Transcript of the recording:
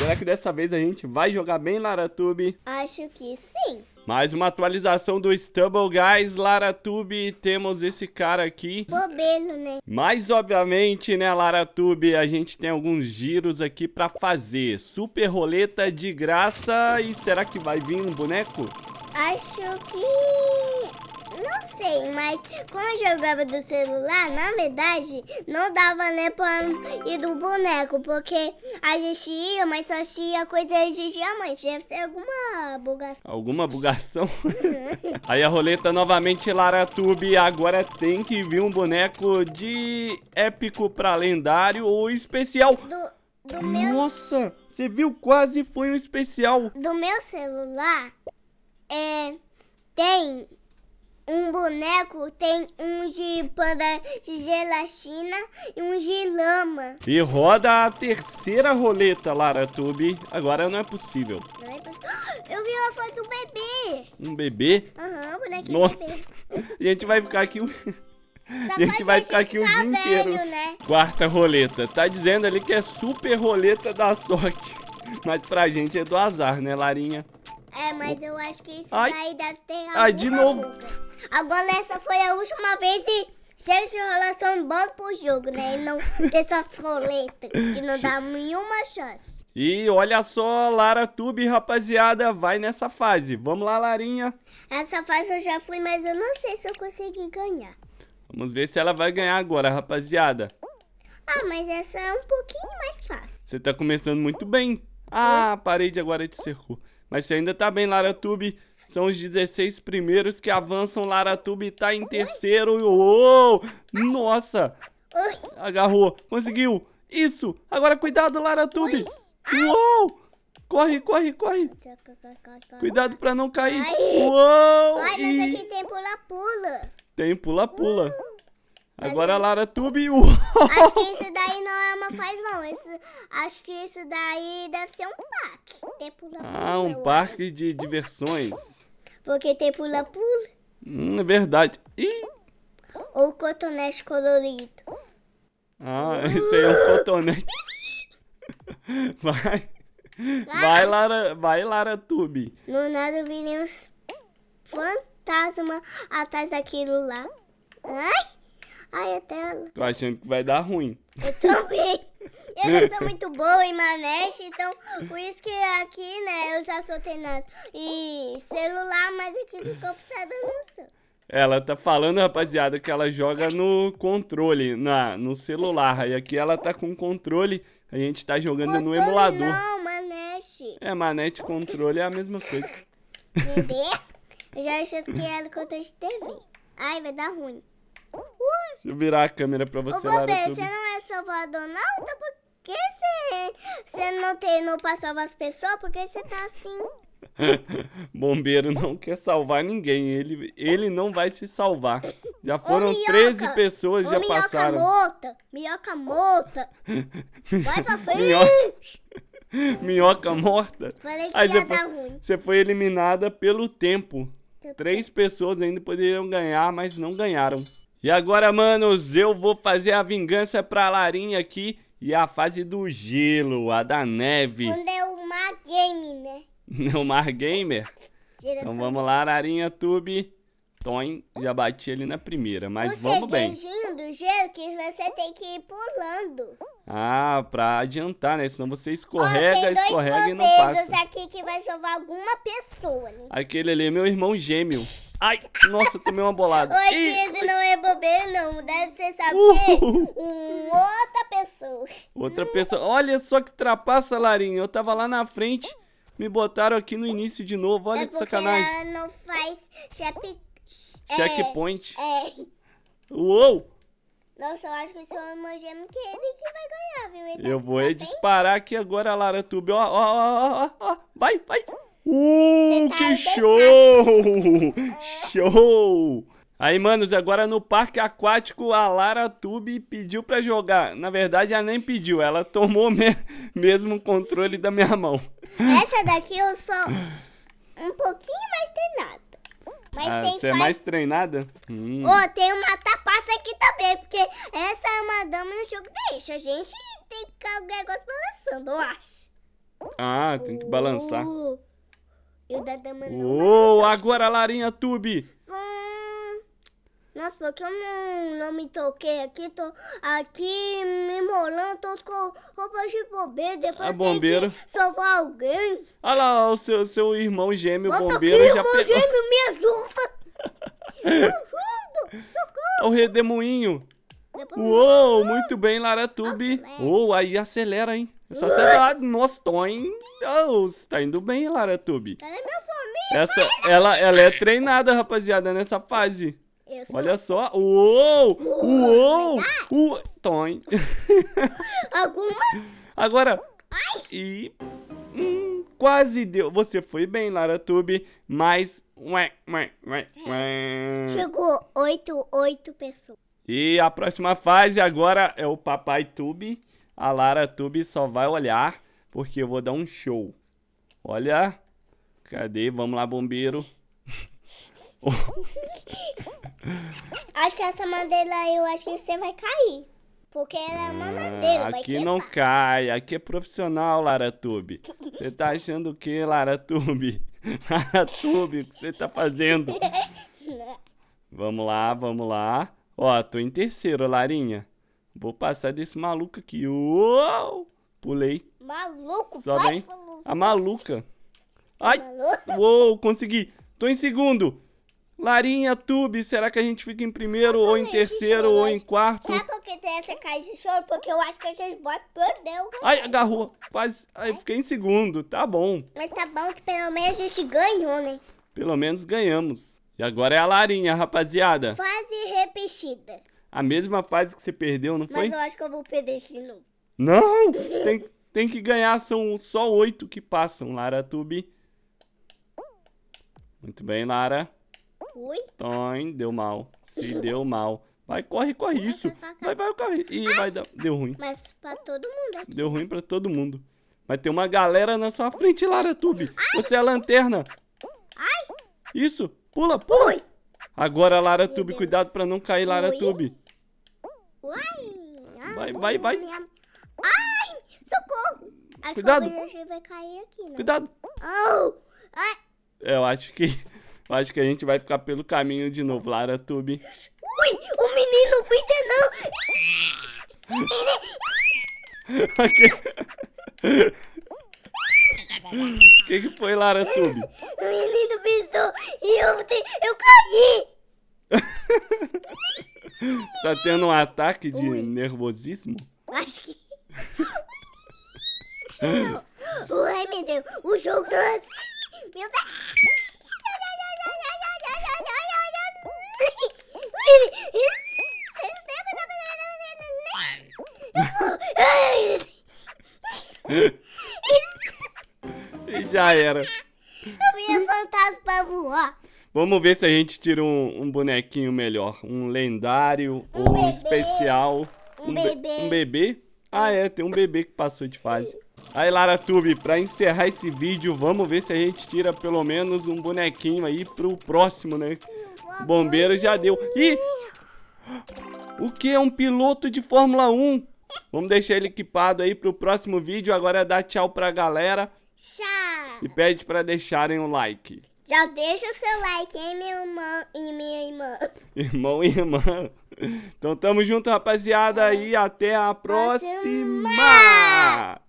Será que dessa vez a gente vai jogar bem, Laratube? Acho que sim. Mais uma atualização do Stumble Guys, Laratube, temos esse cara aqui. Bobelo, né? Mas, obviamente, né, Laratube, a gente tem alguns giros aqui pra fazer. Super roleta de graça e será que vai vir um boneco? Acho que... Não sei, mas quando eu jogava do celular, na verdade, não dava né pra ir do boneco, porque a gente ia, mas só tinha coisa de diamante. Deve ser alguma bugação. Alguma bugação? Uhum. Aí a roleta novamente, Laratube. Agora tem que vir um boneco de épico pra lendário ou especial. Do, do meu... Nossa, você viu? Quase foi um especial. Do meu celular, é... Tem um boneco tem um de panda de gelatina e um de lama. E roda a terceira roleta, Lara Tube. Agora não é possível. Não é possível. Eu vi uma foto do bebê. Um bebê? Aham, uhum, bonequinho Nossa. Bebê. a gente vai ficar aqui... Tá a gente vai ficar aqui o dia inteiro. Né? Quarta roleta. Tá dizendo ali que é super roleta da sorte. Mas pra gente é do azar, né, Larinha? É, mas eu acho que isso Ai. daí deve ter Ai, de novo. Agora essa foi a última vez e chega de enrolação bola pro jogo, né? E não ter essas roletas que não dá nenhuma chance. E olha só, Lara Tube, rapaziada, vai nessa fase. Vamos lá, Larinha. Essa fase eu já fui, mas eu não sei se eu consegui ganhar. Vamos ver se ela vai ganhar agora, rapaziada. Ah, mas essa é um pouquinho mais fácil. Você tá começando muito bem. Ah, a parede agora te cercou. Mas você ainda tá bem, Lara Tube. São os 16 primeiros que avançam. Laratuba está em terceiro. Uou! Nossa! Agarrou. Conseguiu. Isso! Agora cuidado, Laratube! Uou! Corre, corre, corre! Cuidado pra não cair! Uou! Olha, e... aqui tem pula-pula! Tem pula-pula! Agora a é- Uou. Acho que isso daí não é uma faz, não. Esse, acho que isso daí deve ser um parque. Tem pula ah, -pula, ah, um parque de diversões. Porque tem pula-pula. Hum, é verdade. Ih. Ou cotonete colorido. Ah, esse aí é um cotonete. Vai. Vai, Lara, vai, Lara Tube. No nada vi nenhum fantasma atrás daquilo lá. Ai, ai, a tela. Tô achando que vai dar ruim. Eu também. Eu não sou muito boa em manete, então por isso que aqui, né, eu já sou treinado. E celular, mas aqui de computador não sou. Ela tá falando, rapaziada, que ela joga no controle, na, no celular. E aqui ela tá com controle, a gente tá jogando controle no emulador. Não, manete. É, manete controle é a mesma coisa. Bebê, eu já achando que era tô de TV. Ai, vai dar ruim. Ui. Deixa eu virar a câmera pra você, Ô, Lara. Bebê, você não é não? Donaldo? Por que você não treinou pra salvar as pessoas? Por que você tá assim? Bombeiro não quer salvar ninguém. Ele, ele não vai se salvar. Já foram minhoca, 13 pessoas, já já minhoca passaram. Morta, minhoca morta! Vai pra frente! Minhoca... morta. Falei que Aí ia dar ruim. Você foi eliminada pelo tempo. Três pessoas ainda poderiam ganhar, mas não ganharam. E agora, manos, eu vou fazer a vingança pra Larinha aqui e a fase do gelo, a da neve. Quando é o Mar gamer. né? o Mar Gamer? então vamos lá, Larinha Tube. Tom, já bati ali na primeira, mas você vamos é bem. Você do gelo que você tem que ir pulando. Ah, pra adiantar, né? Senão você escorrega, oh, escorrega e não passa. tem dois aqui que vai salvar alguma pessoa, né? Aquele ali é meu irmão gêmeo. Ai, nossa, eu tomei uma bolada. Oi, Tia, não é bobeira, não. Deve ser, saber. uh. outra pessoa. Outra pessoa. Olha só que trapaça, Larinha. Eu tava lá na frente, me botaram aqui no início de novo. Olha é que sacanagem. Ela não faz é, checkpoint. É. Uou! Nossa, eu acho que sou o é que ele que vai ganhar, viu? Ele tá eu vou disparar aqui agora, Lara Tube. Ó, ó, ó, ó, ó. Vai, vai. Uh, tá que show! show! Aí, manos, agora no parque aquático, a Lara Tube pediu pra jogar. Na verdade, ela nem pediu, ela tomou me mesmo o controle da minha mão. Essa daqui eu sou um pouquinho mais treinada. Mas ah, tem você faz... é mais treinada? Hum. Oh, tem uma tapaça aqui também, porque essa é uma dama no jogo deixa. A gente tem que ficar o negócio balançando, eu acho. Ah, tem que balançar. Uh. E o agora, Larinha Tube! Hum, nossa, porque eu não, não me toquei aqui? Tô aqui me molando tô com roupa de bombeiro. É depois a bombeiro. tem que salvar alguém. Olha lá, o seu, seu irmão gêmeo Bota bombeiro aqui, já irmão pegou. gêmeo, me ajuda! me ajuda! Socorro! É o redemoinho. Uou, muito bem, Laratube. Ou oh, aí acelera, hein? Essa acelera... Nossa, tô indo... Oh, tá indo bem, Laratube. Essa, ela, ela é treinada, rapaziada, nessa fase. Olha só. Uou! Uou! Uou! toin. Alguma? Agora... Ai. E... Hum, quase deu. Você foi bem, Laratube, mas... Ué, ué, ué, ué. É. Chegou oito, oito pessoas. E a próxima fase agora é o Papai Tube. A Lara Tube só vai olhar, porque eu vou dar um show. Olha. Cadê? Vamos lá, bombeiro. acho que essa madeira aí, eu acho que você vai cair. Porque ela é uma ah, madeira, Aqui não cai, aqui é profissional, Lara Tube. Você tá achando o que, Lara Tube, o que você tá fazendo? vamos lá, vamos lá. Ó, tô em terceiro, Larinha. Vou passar desse maluco aqui. Uou! Pulei. Maluco, Sobe, pode A maluca. Ai! Uou, consegui. Tô em segundo. Larinha, Tube, será que a gente fica em primeiro ou em terceiro ou em quarto? Sabe por que tem essa caixa de choro? Porque eu acho que a gente pode perder o Ai, agarrou. Quase. Aí é? fiquei em segundo. Tá bom. Mas tá bom que pelo menos a gente ganhou, né? Pelo menos ganhamos. E agora é a Larinha, rapaziada. Fase repetida. A mesma fase que você perdeu, não Mas foi? Mas eu acho que eu vou perder esse novo. Não! Tem, tem que ganhar, são só oito que passam, Lara Tube. Muito bem, Lara. Oi? Toin, deu mal. Se deu mal. Vai, corre, corre isso. Tá vai, vai, corre. Ih, ah! vai vai, deu ruim. Mas pra todo mundo aqui. Deu ruim pra todo mundo. Vai ter uma galera na sua frente, Lara Tube. Ai. Você é a lanterna. Ai. Isso. Pula, pula. Ui. Agora, Lara Meu Tube, Deus. cuidado pra não cair, Lara Ui. Tube. Vai, vai, vai. Ai, socorro. Acho cuidado. vai cair aqui, né? Cuidado. Oh. Eu acho que... Eu acho que a gente vai ficar pelo caminho de novo, Lara Tube. Ui, o menino cuida não. Aqui. O que, que foi, Lara Tube? O menino pisou e eu, eu caí! tá tendo um ataque de Ui. nervosismo? Acho que. Não. Ai, meu Deus, o jogo tá assim. Meu Deus. Ai. Já era. Eu ia fantasma voar. Vamos ver se a gente tira um, um bonequinho melhor. Um lendário um ou um especial. Um, um be bebê. um bebê? Ah, é. Tem um bebê que passou de fase. Aí, Lara Tube, pra encerrar esse vídeo, vamos ver se a gente tira pelo menos um bonequinho aí pro próximo, né? Bombeiro já deu. Ih! O que é um piloto de Fórmula 1? Vamos deixar ele equipado aí pro próximo vídeo. Agora é dar tchau pra galera. E pede para deixarem o um like. Já deixa o seu like, hein, meu irmão e minha irmã. Irmão e irmã. Então tamo junto, rapaziada, é. e até a próxima. próxima.